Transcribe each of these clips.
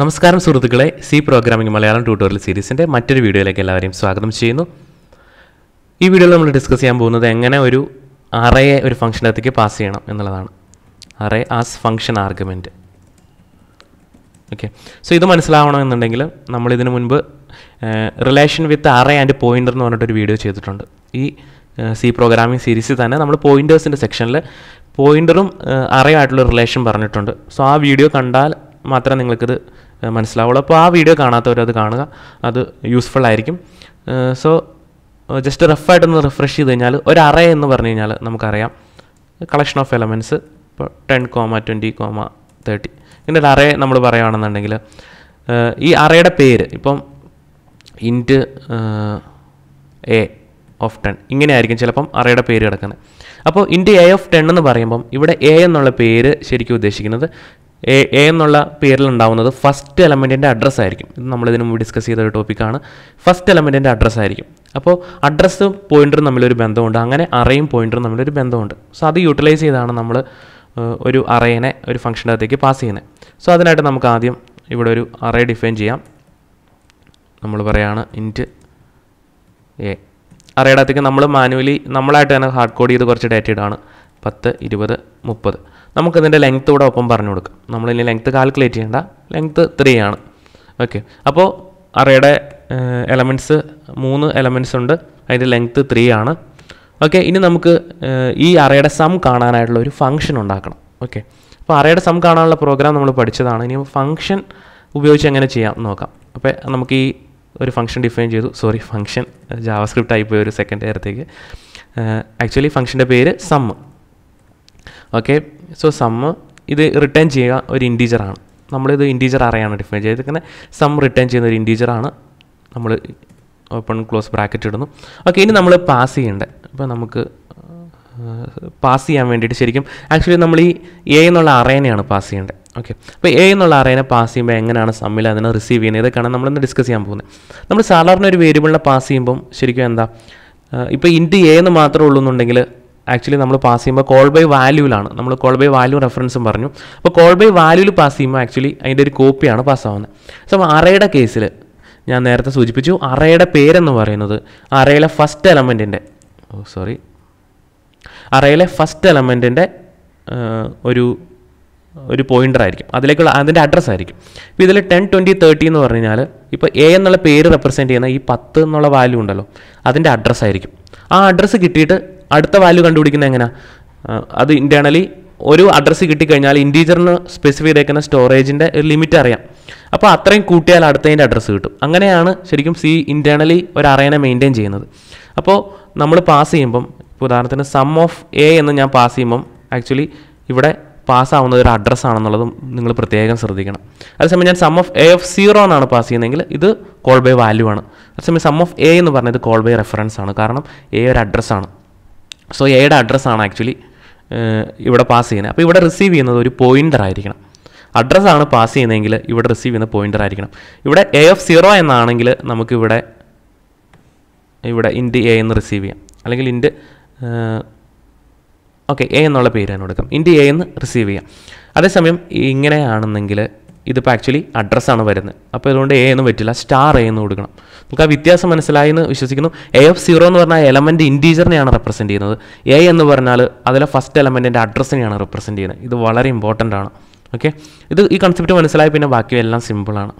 നമസ്കാരം സുഹൃത്തുക്കളെ C programming Malayalam tutorial സീരീസിൻ്റെ മറ്റൊരു വീഡിയോയിലേക്ക് എല്ലാവരെയും സ്വാഗതം ചെയ്യുന്നു ഈ വീഡിയോയിൽ നമ്മൾ ഡിസ്കസ് ചെയ്യാൻ പോകുന്നത് എങ്ങനെ ഒരു അറയെ ഒരു ഫംഗ്ഷനകത്തേക്ക് പാസ് ചെയ്യണം എന്നുള്ളതാണ് array as function argument okay so ഇത് മനസ്സിലാവണമെന്നുണ്ടെങ്കിൽ നമ്മൾ ഇതിനു മുൻപ് relation with array and pointer എന്ന് പറഞ്ഞിട്ടൊരു വീഡിയോ ചെയ്തിട്ടുണ്ട് ഈ സി പ്രോഗ്രാമിംഗ് സീരീസിൽ തന്നെ നമ്മൾ പോയിൻറ്റേഴ്സിൻ്റെ സെക്ഷനിൽ പോയിൻ്ററും അറേ ആയിട്ടുള്ള റിലേഷൻ പറഞ്ഞിട്ടുണ്ട് സോ ആ വീഡിയോ കണ്ടാൽ മാത്രമേ നിങ്ങൾക്കിത് മനസ്സിലാവുള്ളൂ അപ്പോൾ ആ വീഡിയോ കാണാത്തവരത് കാണുക അത് യൂസ്ഫുൾ ആയിരിക്കും സോ ജസ്റ്റ് റഫായിട്ടൊന്ന് റിഫ്രഷ് ചെയ്ത് കഴിഞ്ഞാൽ ഒരു അറേ എന്ന് പറഞ്ഞു കഴിഞ്ഞാൽ നമുക്കറിയാം കളക്ഷൻ ഓഫ് എലമെൻറ്റ്സ് ഇപ്പോൾ ten comma twenty comma thirty ഇങ്ങനെ ഒരു അറേ നമ്മൾ പറയുകയാണെന്നുണ്ടെങ്കിൽ ഈ അറയുടെ പേര് ഇപ്പം ഇൻറ്റ് എ ഓഫ് ടെൻ ഇങ്ങനെയായിരിക്കും ചിലപ്പം അറയുടെ പേര് കിടക്കുന്നത് അപ്പോൾ ഇൻറ്റ് എ ഓഫ് ടെൻ എന്ന് പറയുമ്പം ഇവിടെ എ എന്നുള്ള പേര് ശരിക്കും ഉദ്ദേശിക്കുന്നത് എ എ എന്നുള്ള പേരിൽ ഉണ്ടാവുന്നത് ഫസ്റ്റ് എലമെൻറ്റിൻ്റെ അഡ്രസ്സ് ആയിരിക്കും ഇത് നമ്മളിതിനു മുമ്പ് ഡിസ്കസ് ചെയ്ത ഒരു ടോപ്പിക്കാണ് ഫസ്റ്റ് എലമെൻറ്റിൻ്റെ അഡ്രസ്സ് ആയിരിക്കും അപ്പോൾ അഡ്രസ്സും പോയിൻറ്ററും തമ്മിലൊരു ബന്ധമുണ്ട് അങ്ങനെ അറയും പോയിൻറ്ററും തമ്മിലൊരു ബന്ധമുണ്ട് സോ അത് യൂട്ടിലൈസ് ചെയ്താണ് നമ്മൾ ഒരു അറേനെ ഒരു ഫംഗ്ഷൻ്റെ അകത്തേക്ക് പാസ് ചെയ്യുന്നത് സോ അതിനായിട്ട് നമുക്ക് ആദ്യം ഇവിടെ ഒരു അറേ ഡിഫൈൻ ചെയ്യാം നമ്മൾ പറയുകയാണ് ഇൻറ്റ് എ അറേയുടെ അകത്തേക്ക് നമ്മൾ മാനുവലി നമ്മളായിട്ട് തന്നെ ഹാർഡ് കോഡ് ചെയ്ത് കുറച്ച് ഡേറ്റ ഇടാണ് പത്ത് ഇരുപത് മുപ്പത് നമുക്കിതിൻ്റെ ലെങ്ത്ത് കൂടെ ഒപ്പം പറഞ്ഞു കൊടുക്കാം നമ്മളിനി ലെങ്ത്ത് കാൽക്കുലേറ്റ് ചെയ്യേണ്ട ലെങ്ത്ത് ത്രീ ആണ് ഓക്കെ അപ്പോൾ അറയുടെ എലമെൻറ്റ്സ് മൂന്ന് എലമെൻറ്റ്സ് ഉണ്ട് അതിൻ്റെ ലെങ്ത്ത് ത്രീ ആണ് ഓക്കെ ഇനി നമുക്ക് ഈ അറയുടെ സം കാണാനായിട്ടുള്ള ഒരു ഫംഗ്ഷൻ ഉണ്ടാക്കണം ഓക്കെ അപ്പോൾ അറയുടെ സം കാണാനുള്ള പ്രോഗ്രാം നമ്മൾ പഠിച്ചതാണ് ഇനി ഫംഗ്ഷൻ ഉപയോഗിച്ച് എങ്ങനെ ചെയ്യാം നോക്കാം അപ്പോൾ നമുക്ക് ഈ ഒരു ഫംഗ്ഷൻ ഡിഫൈൻ ചെയ്തു സോറി ഫംഗ്ഷൻ ജാവാസ്ക്രിപ്റ്റ് ആയിപ്പോയി ഒരു സെക്കൻഡ് നേരത്തേക്ക് ആക്ച്വലി ഫംഗ്ഷൻ്റെ പേര് സം ഓക്കെ സോ സമ്മ് ഇത് റിട്ടേൺ ചെയ്യുക ഒരു ഇൻറ്റീജറാണ് നമ്മളിത് ഇൻറ്റീജർ അറിയാണ് ഡിഫൈൻ ചെയ്തത് ഇങ്ങനെ സം റിട്ടേൺ ചെയ്യുന്ന ഒരു ഇൻറ്റീജറാണ് നമ്മൾ ഓപ്പൺ ക്ലോസ് ബ്രാക്കറ്റ് ഇടുന്നു ഓക്കെ ഇനി നമ്മൾ പാസ് ചെയ്യേണ്ടത് അപ്പോൾ നമുക്ക് പാസ് ചെയ്യാൻ വേണ്ടിയിട്ട് ശരിക്കും ആക്ച്വലി നമ്മൾ ഈ എ എന്നുള്ള അറേനെയാണ് പാസ് ചെയ്യേണ്ടത് ഓക്കെ അപ്പോൾ എ എന്നുള്ള അറേനെ പാസ് ചെയ്യുമ്പോൾ എങ്ങനെയാണ് സമ്മിൽ അതിനെ റിസീവ് ചെയ്യുന്നത് ഇതൊക്കെയാണ് നമ്മളിന്ന് ഡിസ്കസ് ചെയ്യാൻ പോകുന്നത് നമ്മൾ സാധാരണ ഒരു വേരിയബിളിനെ പാസ് ചെയ്യുമ്പം ശരിക്കും എന്താ ഇപ്പോൾ ഇൻറ്റ് എ എന്ന് മാത്രമേ ഉള്ളൂ എന്നുണ്ടെങ്കിൽ ആക്ച്വലി നമ്മൾ പാസ് ചെയ്യുമ്പോൾ കോൾ ബൈ വാല്യൂലാണ് നമ്മൾ കോൾ ബൈ വാല്യൂ റെഫറൻസും പറഞ്ഞു അപ്പോൾ കോൾ ബൈ വാല്യൂവിൽ പാസ് ചെയ്യുമ്പോൾ ആക്ച്വലി അതിൻ്റെ ഒരു കോപ്പിയാണ് പാസ്സാവുന്നത് സോ അറയുടെ കേസിൽ ഞാൻ നേരത്തെ സൂചിപ്പിച്ചു അറയുടെ പേരെന്ന് പറയുന്നത് അറയിലെ ഫസ്റ്റ് എലമെൻറ്റിൻ്റെ ഓ സോറി അറയിലെ ഫസ്റ്റ് എലമെൻറ്റിൻ്റെ ഒരു ഒരു പോയിൻ്റർ ആയിരിക്കും അതിലേക്കുള്ള അതിൻ്റെ അഡ്രസ്സ് ആയിരിക്കും ഇപ്പോൾ ഇതിൽ ടെൻ ട്വൻറ്റി തേർട്ടി എന്ന് പറഞ്ഞു കഴിഞ്ഞാൽ ഇപ്പോൾ എ എന്നുള്ള പേര് റെപ്രസെൻറ്റ് ചെയ്യുന്ന ഈ പത്ത് എന്നുള്ള വാല്യൂ ഉണ്ടല്ലോ അതിൻ്റെ അഡ്രസ്സ് ആയിരിക്കും ആ അഡ്രസ്സ് കിട്ടിയിട്ട് അടുത്ത വാല്യൂ കണ്ടുപിടിക്കുന്നത് എങ്ങനെ അത് ഇൻറ്റേണലി ഒരു അഡ്രസ്സ് കിട്ടിക്കഴിഞ്ഞാൽ ഇൻറ്റീജറിന് സ്പെസിഫൈ ചെയ്തേക്കുന്ന സ്റ്റോറേജിൻ്റെ ഒരു ലിമിറ്റ് അറിയാം അപ്പോൾ അത്രയും കൂട്ടിയാൽ അടുത്തതിൻ്റെ അഡ്രസ്സ് കിട്ടും അങ്ങനെയാണ് ശരിക്കും സി ഇൻറ്റേണലി ഒരു അറേനെ മെയിൻറ്റെയിൻ ചെയ്യുന്നത് അപ്പോൾ നമ്മൾ പാസ് ചെയ്യുമ്പം ഇപ്പോൾ ഉദാഹരണത്തിന് സം ഓഫ് എ എന്ന് ഞാൻ പാസ് ചെയ്യുമ്പം ആക്ച്വലി ഇവിടെ പാസ്സാവുന്നത് ഒരു അഡ്രസ്സാണെന്നുള്ളതും നിങ്ങൾ പ്രത്യേകം ശ്രദ്ധിക്കണം അതേസമയം ഞാൻ sum of A of zero എന്നാണ് പാസ് ചെയ്യുന്നതെങ്കിൽ ഇത് കോൾ ബൈ വാല്യൂ ആണ് അതേസമയം സം ഓഫ് എ എന്ന് പറഞ്ഞത് കോൾ ബൈ റെഫറൻസ് ആണ് കാരണം എ ഒരു അഡ്രസ്സാണ് സോ എയുടെ അഡ്രസ്സാണ് ആക്ച്വലി ഇവിടെ പാസ് ചെയ്യുന്നത് അപ്പോൾ ഇവിടെ റിസീവ് ചെയ്യുന്നത് ഒരു പോയിൻ്റർ ആയിരിക്കണം അഡ്രസ്സാണ് പാസ് ചെയ്യുന്നതെങ്കിൽ ഇവിടെ റിസീവ് ചെയ്യുന്ന പോയിൻ്റർ ആയിരിക്കണം ഇവിടെ എ എഫ് സീറോ എന്നാണെങ്കിൽ നമുക്കിവിടെ ഇവിടെ ഇൻഡ് എ എന്ന് റിസീവ് ചെയ്യാം അല്ലെങ്കിൽ ഇൻഡ് ഓക്കെ എ എന്നുള്ള പേര് തന്നെ കൊടുക്കാം ഇൻഡ് എ എന്ന് റിസീവ് ചെയ്യാം അതേസമയം ഇങ്ങനെയാണെന്നെങ്കിൽ ഇതിപ്പോൾ ആക്ച്വലി അഡ്രസ്സാണ് വരുന്നത് അപ്പോൾ ഇതുകൊണ്ട് എ എന്ന് പറ്റില്ല സ്റ്റാർ എ എന്ന് കൊടുക്കണം നമുക്ക് ആ വ്യത്യാസം മനസ്സിലായി എന്ന് വിശ്വസിക്കുന്നു എ എഫ് സീറോ എന്ന് പറഞ്ഞാൽ എലമെൻ്റ് ഇൻറ്റീജറിനെയാണ് റെപ്രസെൻറ്റ് ചെയ്യുന്നത് എ എന്ന് പറഞ്ഞാൽ അതിലെ ഫസ്റ്റ് എലമെൻറ്റിൻ്റെ അഡ്രസ്സിനെയാണ് റെപ്രസെൻറ്റ് ചെയ്യുന്നത് ഇത് വളരെ ഇമ്പോർട്ടൻ്റ് ആണ് ഓക്കെ ഇത് ഈ കൺസെപ്റ്റ് മനസ്സിലായി പിന്നെ ബാക്കി എല്ലാം സിമ്പിളാണ്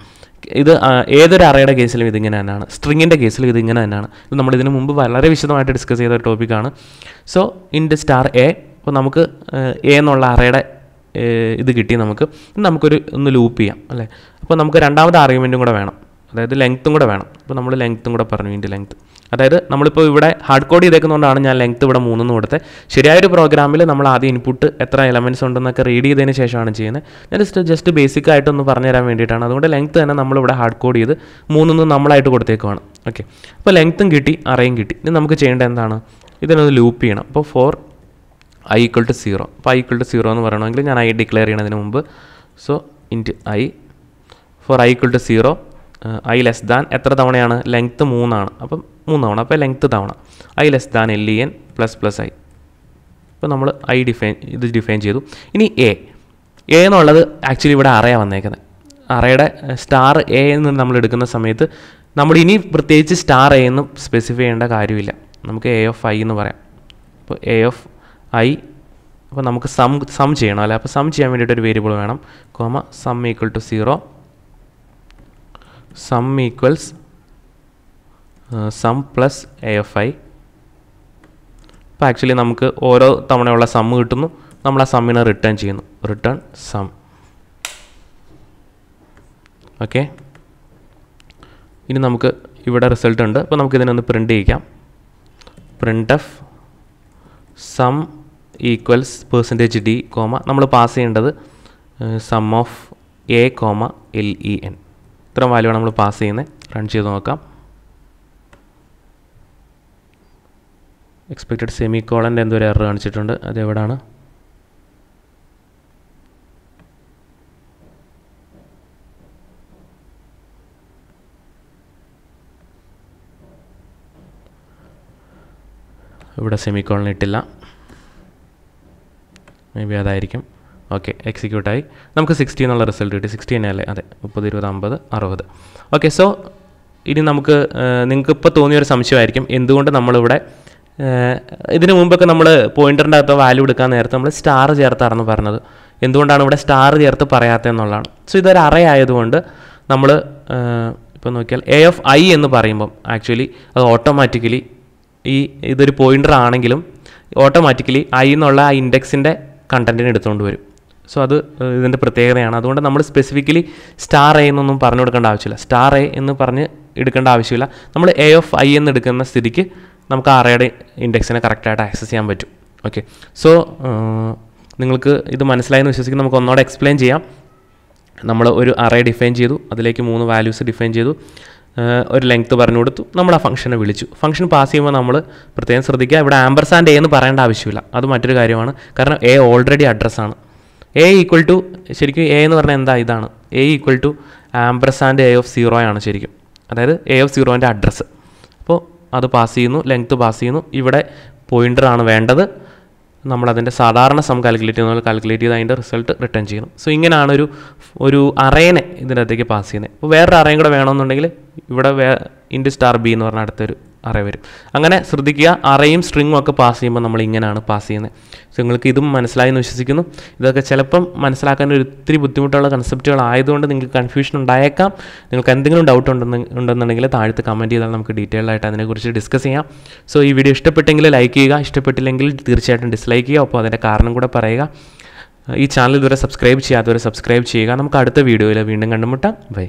ഇത് ഏതൊരു അറയുടെ കേസിലും ഇതിങ്ങനെ തന്നെയാണ് സ്ട്രിങ്ങിൻ്റെ കേസിലും ഇതിങ്ങനെ തന്നെയാണ് ഇത് നമ്മൾ ഇതിനു മുമ്പ് വളരെ വിശദമായിട്ട് ഡിസ്കസ് ചെയ്ത ടോപ്പിക്കാണ് so in the star A അപ്പോൾ നമുക്ക് എ എന്നുള്ള അറയുടെ ഇത് കിട്ടി നമുക്ക് നമുക്കൊരു ഒന്ന് ലൂപ്പ് ചെയ്യാം അല്ലേ അപ്പോൾ നമുക്ക് രണ്ടാമത് ആർഗ്യുമെൻറ്റും കൂടെ വേണം അതായത് ലെങ്ത്തും കൂടെ വേണം അപ്പോൾ നമ്മൾ ലെങ്ത്തും കൂടെ പറഞ്ഞു ഇതിൻ്റെ ലെങ്ത്ത് അതായത് നമ്മളിപ്പോൾ ഇവിടെ ഹാർഡ് കോഡ് ചെയ്തേക്കുന്നതുകൊണ്ടാണ് ഞാൻ ലെങ്ത്ത് ഇവിടെ മൂന്നെന്ന് കൊടുത്തത് ഒരു പ്രോഗ്രാമിൽ നമ്മൾ ആദ്യം ഇൻപുട്ട് എത്ര എലമെൻറ്റ്സ് ഉണ്ടെന്നൊക്കെ റീഡ് ചെയ്തതിന് ശേഷമാണ് ചെയ്യുന്നത് ഞാൻ ജസ്റ്റ് ജസ്റ്റ് ബേസിക് ആയിട്ടൊന്ന് പറഞ്ഞു തരാൻ വേണ്ടിയിട്ടാണ് അതുകൊണ്ട് ലെങ്ത്ത് തന്നെ നമ്മളിവിടെ ഹാർഡ് കോഡ് ചെയ്ത് മൂന്നെന്ന് നമ്മളായിട്ട് കൊടുത്തേക്കുവാണ് ഓക്കെ അപ്പോൾ ലെങ്ത്തും കിട്ടി അറേയും കിട്ടി ഇനി നമുക്ക് ചെയ്യേണ്ടത് എന്താണ് ഇതിനൊന്ന് ലൂപ്പ് ചെയ്യണം അപ്പോൾ for I equal to zero അപ്പോൾ ഐ ഈക്വൾ ടു സീറോ എന്ന് പറയണമെങ്കിൽ ഞാൻ ഐ ഡിക്ലെയർ ചെയ്യണതിന് മുമ്പ് so int I for I equal to zero I less than എത്ര തവണയാണ് ലെങ്ത്ത് മൂന്നാണ് അപ്പം മൂന്ന് തവണ അപ്പോൾ ലെങ്ത്ത് തവണ I less than L E N plus plus I അപ്പോൾ നമ്മൾ ഐ ഡിഫൈൻ ഇത് ഡിഫൈൻ ചെയ്തു ഇനി എ എ എന്നുള്ളത് ആക്ച്വലി ഇവിടെ അറയാണ് വന്നേക്കുന്നത് അറയുടെ സ്റ്റാർ എ എന്ന് നമ്മൾ എടുക്കുന്ന സമയത്ത് നമ്മൾ ഇനി പ്രത്യേകിച്ച് സ്റ്റാർ എ എന്ന് സ്പെസിഫൈ ചെയ്യേണ്ട കാര്യമില്ല നമുക്ക് എ ഓഫ് ഐ എന്ന് പറയാം അപ്പോൾ എ ഓഫ് ഐ അപ്പോൾ നമുക്ക് സം സം ചെയ്യണം അല്ലേ അപ്പോൾ സം ചെയ്യാൻ വേണ്ടിയിട്ട് ഒരു വേരിയബിൾ വേണം comma sum equal to zero sum equals sum plus A of I അപ്പോൾ ആക്ച്വലി നമുക്ക് ഓരോ തവണയുള്ള സം കിട്ടുന്നു നമ്മൾ ആ സമ്മിനെ റിട്ടേൺ ചെയ്യുന്നു റിട്ടേൺ സം ഓക്കെ ഇനി നമുക്ക് ഇവിടെ റിസൾട്ട് ഉണ്ട് അപ്പോൾ നമുക്കിതിനൊന്ന് പ്രിൻ്റ് ചെയ്യിക്കാം print F sum equals percentage D comma നമ്മൾ പാസ് ചെയ്യേണ്ടത് sum of A comma L E N ഇത്രയും വാല്യൂ നമ്മൾ പാസ് ചെയ്യുന്നത് റൺ ചെയ്ത് നോക്കാം എക്സ്പെക്റ്റഡ് സെമി കോളൻ്റെ എന്തോ ഒരു എറർ കാണിച്ചിട്ടുണ്ട് അത് എവിടെയാണ് ഇവിടെ സെമിക്കോളിന് ഇട്ടില്ല മേ ബി അതായിരിക്കും ഓക്കെ എക്സിക്യൂട്ടായി നമുക്ക് സിക്സ്റ്റി എന്നുള്ള റിസൾട്ട് കിട്ടി സിക്സ്റ്റി തന്നെ അല്ലേ അതെ മുപ്പത് ഇരുപത് അമ്പത് അറുപത് ഓക്കെ സോ ഇനി നമുക്ക് നിങ്ങൾക്ക് ഇപ്പോൾ തോന്നിയൊരു സംശയമായിരിക്കും എന്തുകൊണ്ട് നമ്മളിവിടെ ഇതിനു മുമ്പൊക്കെ നമ്മൾ പോയിൻറ്ററിൻ്റെ അകത്ത് വാല്യൂ എടുക്കാൻ നേരത്തെ നമ്മൾ സ്റ്റാർ ചേർത്താണെന്ന് പറഞ്ഞത് എന്തുകൊണ്ടാണ് ഇവിടെ സ്റ്റാർ ചേർത്ത് പറയാത്തതെന്നുള്ളതാണ് സോ ഇതൊരു അറേ ആയതുകൊണ്ട് നമ്മൾ ഇപ്പോൾ നോക്കിയാൽ എ എഫ് ഐ എന്ന് പറയുമ്പം ആക്ച്വലി അത് ഓട്ടോമാറ്റിക്കലി ഈ ഇതൊരു പോയിൻ്റർ ആണെങ്കിലും ഓട്ടോമാറ്റിക്കലി ഐ എന്നുള്ള ആ ഇൻഡെക്സിൻ്റെ കണ്ടൻറ്റിന് എടുത്തുകൊണ്ട് വരും സോ അത് ഇതിൻ്റെ പ്രത്യേകതയാണ് അതുകൊണ്ട് നമ്മൾ സ്പെസിഫിക്കലി സ്റ്റാർ എ എന്നൊന്നും പറഞ്ഞു കൊടുക്കേണ്ട ആവശ്യമില്ല സ്റ്റാർ എ എന്ന് പറഞ്ഞ് എടുക്കേണ്ട ആവശ്യമില്ല നമ്മൾ എ ഓഫ് ഐ എന്ന് എടുക്കുന്ന സ്ഥിതിക്ക് നമുക്ക് ആർ എയുടെ ഇൻഡെക്സിനെ കറക്റ്റായിട്ട് ആക്സസ് ചെയ്യാൻ പറ്റും ഓക്കെ സോ നിങ്ങൾക്ക് ഇത് മനസ്സിലായെന്ന് വിശ്വസിക്കും നമുക്ക് ഒന്നോടെ എക്സ്പ്ലെയിൻ ചെയ്യാം നമ്മൾ ഒരു അറേ ഡിഫൈൻ ചെയ്തു അതിലേക്ക് മൂന്ന് വാല്യൂസ് ഡിഫൈൻ ചെയ്തു ഒരു ലെങ്ത്ത് പറഞ്ഞു കൊടുത്തു നമ്മൾ ആ ഫംഗ്ഷനെ വിളിച്ചു ഫംഗ്ഷൻ പാസ് ചെയ്യുമ്പോൾ നമ്മൾ പ്രത്യേകം ശ്രദ്ധിക്കുക ഇവിടെ ആംബർസാൻഡ് എ എന്ന് പറയേണ്ട ആവശ്യമില്ല അത് മറ്റൊരു കാര്യമാണ് കാരണം എ ഓൾറെഡി അഡ്രസ്സാണ് എ ഈക്വൽ ടു ശരിക്കും എ എന്ന് പറഞ്ഞാൽ എന്താ ഇതാണ് A equal to ampersand A of zero ആണ് ശരിക്കും അതായത് എ ഓഫ് സീറോൻ്റെ അഡ്രസ്സ് അപ്പോൾ അത് പാസ് ചെയ്യുന്നു ലെങ്ത്ത് പാസ് ചെയ്യുന്നു ഇവിടെ ആണ് വേണ്ടത് നമ്മളതിൻ്റെ സാധാരണ സം കാൽക്കുലേറ്റ് ചെയ്യുന്ന കാൽക്കുലേറ്റ് ചെയ്ത് അതിൻ്റെ റിസൾട്ട് റിട്ടേൺ ചെയ്യണം സോ ഇങ്ങനെയാണ് ഒരു ഒരു അറേനെ ഇതിനകത്തേക്ക് പാസ് ചെയ്യുന്നത് അപ്പോൾ വേറൊരു അറേയും കൂടെ വേണമെന്നുണ്ടെങ്കിൽ ഇവിടെ വേ ഇൻഡി സ്റ്റാർ ബി എന്ന് പറഞ്ഞ അടുത്തൊരു അറേ വരും അങ്ങനെ ശ്രദ്ധിക്കുക അറയും സ്ട്രിങ്ങും ഒക്കെ പാസ് ചെയ്യുമ്പോൾ നമ്മൾ ഇങ്ങനെയാണ് പാസ് ചെയ്യുന്നത് സോ നിങ്ങൾക്ക് ഇതും മനസ്സിലായി എന്ന് വിശ്വസിക്കുന്നു ഇതൊക്കെ ചിലപ്പം മനസ്സിലാക്കാൻ ഒരു ഒത്തിരി ബുദ്ധിമുട്ടുള്ള കൺസെപ്റ്റുകൾ ആയതുകൊണ്ട് നിങ്ങൾക്ക് കൺഫ്യൂഷൻ ഉണ്ടായേക്കാം നിങ്ങൾക്ക് എന്തെങ്കിലും ഡൗട്ട് ഉണ്ടെന്ന് ഉണ്ടെന്നുണ്ടെങ്കിൽ താഴത്ത് കമൻറ്റ് ചെയ്താൽ നമുക്ക് ഡീറ്റെയിൽ ആയിട്ട് അതിനെക്കുറിച്ച് ഡിസ്കസ് ചെയ്യാം സോ ഈ വീഡിയോ ഇഷ്ടപ്പെട്ടെങ്കിൽ ലൈക്ക് ചെയ്യുക ഇഷ്ടപ്പെട്ടില്ലെങ്കിൽ തീർച്ചയായിട്ടും ഡിസ്ലൈക്ക് ചെയ്യുക അപ്പോൾ അതിൻ്റെ കാരണം കൂടെ പറയുക ഈ ചാനൽ ഇതുവരെ സബ്സ്ക്രൈബ് ചെയ്യാത്തവരെ സബ്സ്ക്രൈബ് ചെയ്യുക നമുക്ക് അടുത്ത വീഡിയോയിൽ വീണ്ടും കണ്ടുമുട്ടാം ബൈ